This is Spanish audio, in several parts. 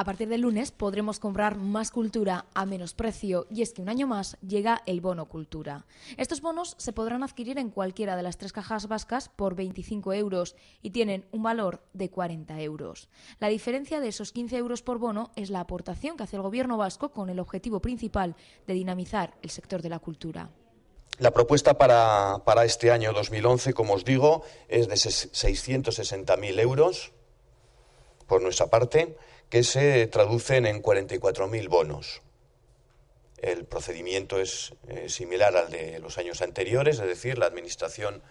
A partir del lunes podremos comprar más cultura a menos precio y es que un año más llega el bono cultura. Estos bonos se podrán adquirir en cualquiera de las tres cajas vascas por 25 euros y tienen un valor de 40 euros. La diferencia de esos 15 euros por bono es la aportación que hace el gobierno vasco con el objetivo principal de dinamizar el sector de la cultura. La propuesta para, para este año 2011, como os digo, es de 660.000 euros por nuestra parte, que se traducen en 44.000 bonos. El procedimiento es eh, similar al de los años anteriores, es decir, la Administración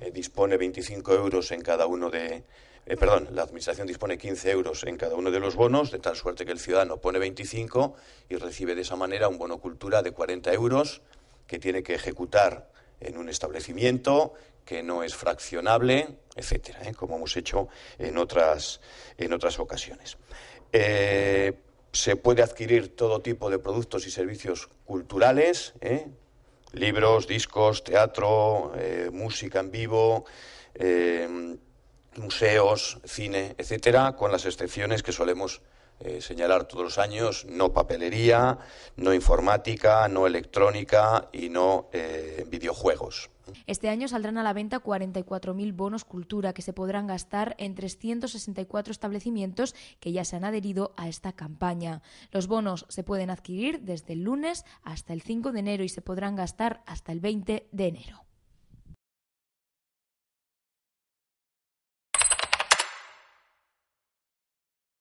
eh, dispone 25 euros en cada uno de... Eh, perdón, la Administración dispone 15 euros en cada uno de los bonos, de tal suerte que el ciudadano pone 25 y recibe de esa manera un bono cultura de 40 euros que tiene que ejecutar en un establecimiento, que no es fraccionable, etcétera, ¿eh? como hemos hecho en otras, en otras ocasiones. Eh, se puede adquirir todo tipo de productos y servicios culturales, ¿eh? libros, discos, teatro, música en vivo, museos, cine, etcétera, con las excepciones que solemos eh, señalar todos los años, no papelería, no informática, no electrónica y no eh, videojuegos. Este año saldrán a la venta 44.000 bonos cultura que se podrán gastar en 364 establecimientos que ya se han adherido a esta campaña. Los bonos se pueden adquirir desde el lunes hasta el 5 de enero y se podrán gastar hasta el 20 de enero.